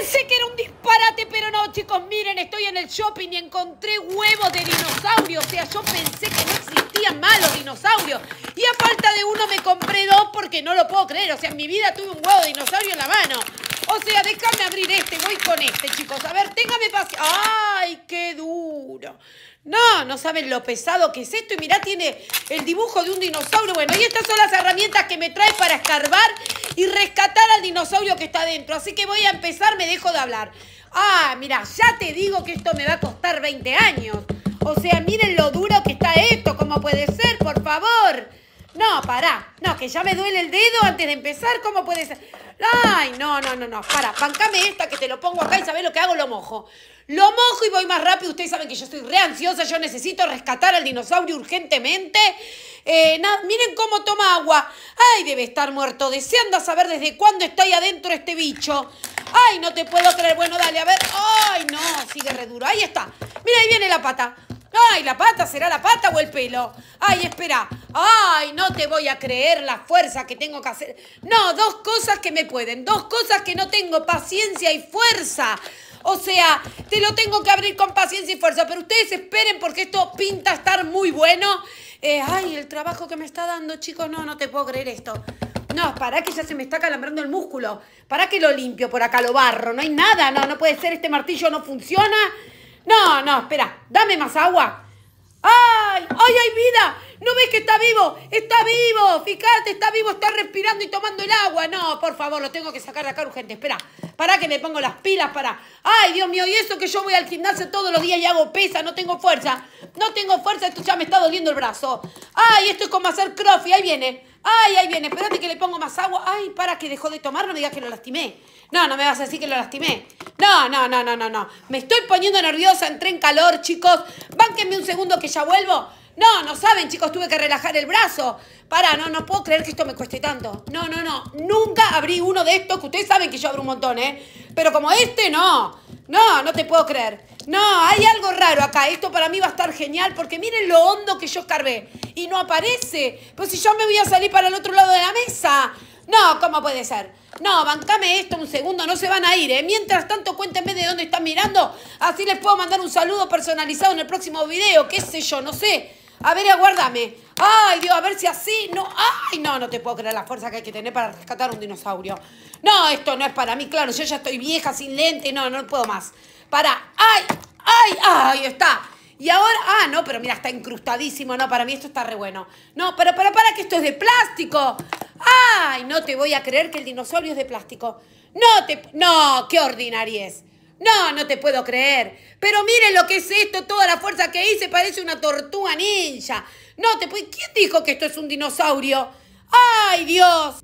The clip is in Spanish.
Pensé que era un disparate, pero no, chicos, miren, estoy en el shopping y encontré huevos de dinosaurio. O sea, yo pensé que no existían malos dinosaurios. Y a falta de uno me compré dos porque no lo puedo creer. O sea, en mi vida tuve un huevo de dinosaurio en la mano. O sea, déjame abrir este, voy con este, chicos. A ver, téngame paciencia. ¡Ay, no, no saben lo pesado que es esto. Y mirá, tiene el dibujo de un dinosaurio. Bueno, y estas son las herramientas que me trae para escarbar y rescatar al dinosaurio que está dentro. Así que voy a empezar, me dejo de hablar. Ah, mira, ya te digo que esto me va a costar 20 años. O sea, miren lo duro que está esto. ¿Cómo puede ser? Por favor. No, pará. No, que ya me duele el dedo antes de empezar. ¿Cómo puede ser? Ay, no, no, no, no. Para. pancame esta que te lo pongo acá y sabes lo que hago, lo mojo. Lo mojo y voy más rápido. Ustedes saben que yo estoy re ansiosa. Yo necesito rescatar al dinosaurio urgentemente. Eh, miren cómo toma agua. Ay, debe estar muerto. Deseando saber desde cuándo está ahí adentro este bicho. Ay, no te puedo creer. Bueno, dale, a ver. Ay, no, sigue re Ahí está. Mira, ahí viene la pata. Ay, la pata, ¿será la pata o el pelo? Ay, espera. Ay, no te voy a creer la fuerza que tengo que hacer. No, dos cosas que me pueden, dos cosas que no tengo, paciencia y fuerza. O sea, te lo tengo que abrir con paciencia y fuerza, pero ustedes esperen porque esto pinta estar muy bueno. Eh, ay, el trabajo que me está dando, chicos, no, no te puedo creer esto. No, para que ya se me está calambrando el músculo. Para que lo limpio por acá, lo barro. No hay nada, no, no puede ser, este martillo no funciona. No, no, espera, dame más agua. ¡Ay! ¡Ay, ay, vida! ¿No ves que está vivo? Está vivo, fíjate, está vivo, está respirando y tomando el agua. No, por favor, lo tengo que sacar de acá urgente. Espera, para que me pongo las pilas, para. Ay, Dios mío, y eso que yo voy al gimnasio todos los días y hago pesa, no tengo fuerza. No tengo fuerza, esto ya me está doliendo el brazo. Ay, esto es como hacer y ahí viene. Ay, ahí viene, espérate que le pongo más agua. Ay, para que dejó de tomar, no me digas que lo lastimé. No, no me vas a decir que lo lastimé. No, no, no, no, no, no. Me estoy poniendo nerviosa, entré en calor, chicos. Bánquenme un segundo que ya vuelvo. No, no saben, chicos, tuve que relajar el brazo. Para, no, no puedo creer que esto me cueste tanto. No, no, no. Nunca abrí uno de estos, que ustedes saben que yo abro un montón, ¿eh? Pero como este, no. No, no te puedo creer. No, hay algo raro acá. Esto para mí va a estar genial porque miren lo hondo que yo escarbé. Y no aparece. Pues si yo me voy a salir para el otro lado de la mesa. No, ¿cómo puede ser? No, bancame esto un segundo, no se van a ir, ¿eh? Mientras tanto, cuéntenme de dónde están mirando. Así les puedo mandar un saludo personalizado en el próximo video, qué sé yo, no sé. A ver, aguárdame. Ay, Dios, a ver si así. No, ay, no, no te puedo creer la fuerza que hay que tener para rescatar un dinosaurio. No, esto no es para mí, claro. Yo ya estoy vieja, sin lente. No, no puedo más. Para. Ay, ay, ay, está. Y ahora, ah, no, pero mira, está incrustadísimo. No, para mí esto está re bueno. No, pero para, para, que esto es de plástico. Ay, no te voy a creer que el dinosaurio es de plástico. No te. No, qué ordinariez. No, no te puedo creer. Pero miren lo que es esto, toda la fuerza que hice parece una tortuga ninja. No te puedo... ¿Quién dijo que esto es un dinosaurio? ¡Ay, Dios!